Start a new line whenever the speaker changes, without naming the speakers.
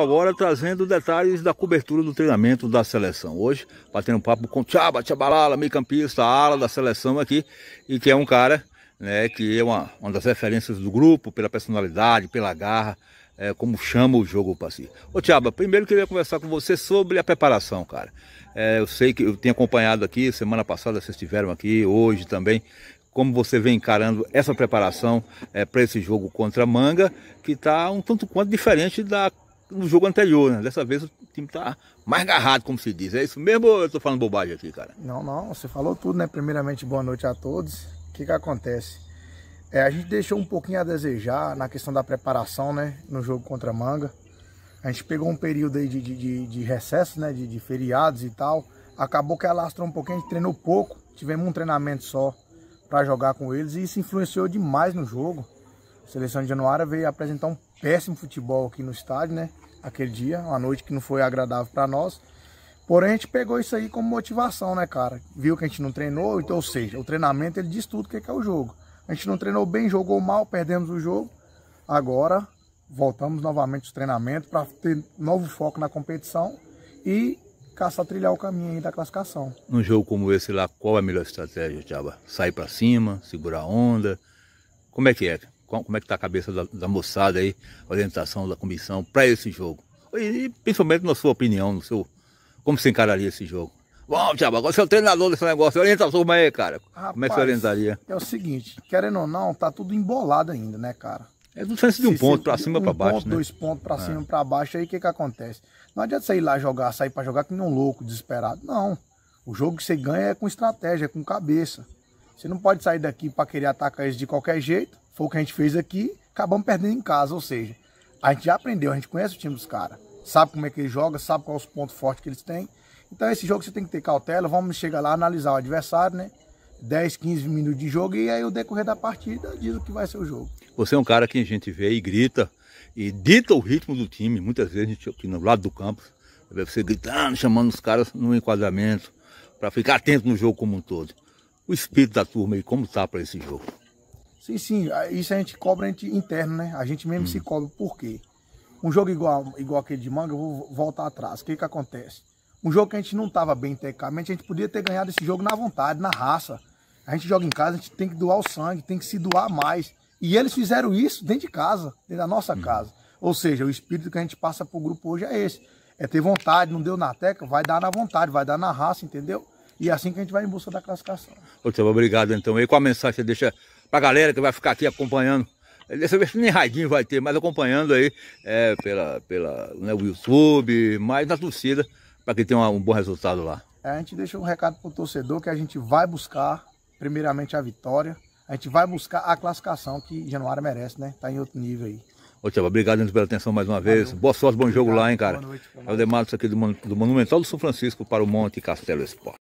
agora trazendo detalhes da cobertura do treinamento da seleção. Hoje, batendo um papo com Tchaba Tchabalala, meio campista, ala da seleção aqui, e que é um cara né, que é uma, uma das referências do grupo, pela personalidade, pela garra, é, como chama o jogo para si. Ô Tiaba, primeiro queria conversar com você sobre a preparação, cara. É, eu sei que eu tenho acompanhado aqui, semana passada vocês estiveram aqui, hoje também. Como você vem encarando essa preparação é, para esse jogo contra a Manga, que está um tanto quanto diferente da no jogo anterior, né? Dessa vez o time tá mais agarrado, como se diz. É isso mesmo ou eu tô falando bobagem aqui, cara?
Não, não, você falou tudo, né? Primeiramente, boa noite a todos. O que que acontece? É, a gente deixou um pouquinho a desejar na questão da preparação, né? No jogo contra a Manga. A gente pegou um período aí de, de, de, de recesso, né? De, de feriados e tal. Acabou que alastrou um pouquinho, a gente treinou pouco. Tivemos um treinamento só para jogar com eles e isso influenciou demais no jogo. A seleção de Januária veio apresentar um péssimo futebol aqui no estádio, né? aquele dia, uma noite que não foi agradável para nós. Porém, a gente pegou isso aí como motivação, né, cara? Viu que a gente não treinou, então, ou seja, o treinamento ele diz tudo o que é, é o jogo. A gente não treinou bem, jogou mal, perdemos o jogo. Agora, voltamos novamente os treinamentos para ter novo foco na competição e caçar trilhar o caminho aí da classificação.
Num jogo como esse lá, qual é a melhor estratégia, Tiaba? Sair para cima, segurar a onda? Como é que é? como é que está a cabeça da, da moçada aí, orientação da comissão para esse jogo. E, principalmente na sua opinião, no seu, como você encararia esse jogo. Bom, Thiago, agora você é o treinador desse negócio, orienta a turma aí, cara.
Rapaz, como é que você orientaria? É o seguinte, querendo ou não, tá tudo embolado ainda, né, cara? É diferença de um se, ponto para cima um para baixo. Ponto, né? Dois pontos para é. cima é. para baixo, aí o que, que acontece? Não adianta sair lá jogar, sair para jogar que nem um louco, desesperado. Não. O jogo que você ganha é com estratégia, é com cabeça. Você não pode sair daqui para querer atacar eles de qualquer jeito foi o que a gente fez aqui, acabamos perdendo em casa. Ou seja, a gente já aprendeu, a gente conhece o time dos caras, sabe como é que ele joga, sabe quais os pontos fortes que eles têm. Então esse jogo você tem que ter cautela, vamos chegar lá, analisar o adversário, né? 10, 15 minutos de jogo e aí o decorrer da partida diz o que vai ser o jogo.
Você é um cara que a gente vê e grita e dita o ritmo do time. Muitas vezes a gente aqui no lado do campo vê você gritando, chamando os caras no enquadramento para ficar atento no jogo como um todo. O espírito da turma aí, como tá para esse jogo?
Sim, sim. Isso a gente cobra a gente, interno, né? A gente mesmo hum. se cobra. Por quê? Um jogo igual, igual aquele de manga, eu vou voltar atrás. O que que acontece? Um jogo que a gente não estava bem tecnicamente, a gente podia ter ganhado esse jogo na vontade, na raça. A gente joga em casa, a gente tem que doar o sangue, tem que se doar mais. E eles fizeram isso dentro de casa, dentro da nossa hum. casa. Ou seja, o espírito que a gente passa pro grupo hoje é esse. É ter vontade, não deu na teca, vai dar na vontade, vai dar na raça, entendeu? E é assim que a gente vai em busca da classificação.
Ô, Teva, obrigado então. E com a mensagem você deixa pra galera que vai ficar aqui acompanhando. Dessa vez nem radinho vai ter, mas acompanhando aí é, pela, pela, né, o YouTube, mais na torcida, para que tenha um, um bom resultado lá.
É, a gente deixa um recado pro torcedor que a gente vai buscar, primeiramente, a vitória. A gente vai buscar a classificação que Januário merece, né? Tá em outro nível aí.
Ô, Tiago, obrigado pela atenção mais uma vez. Valeu. Boa sorte, bom jogo lá, hein, cara. Boa noite. Boa noite. É o Demarcos aqui do, do Monumental do São Francisco para o Monte Castelo Esporte.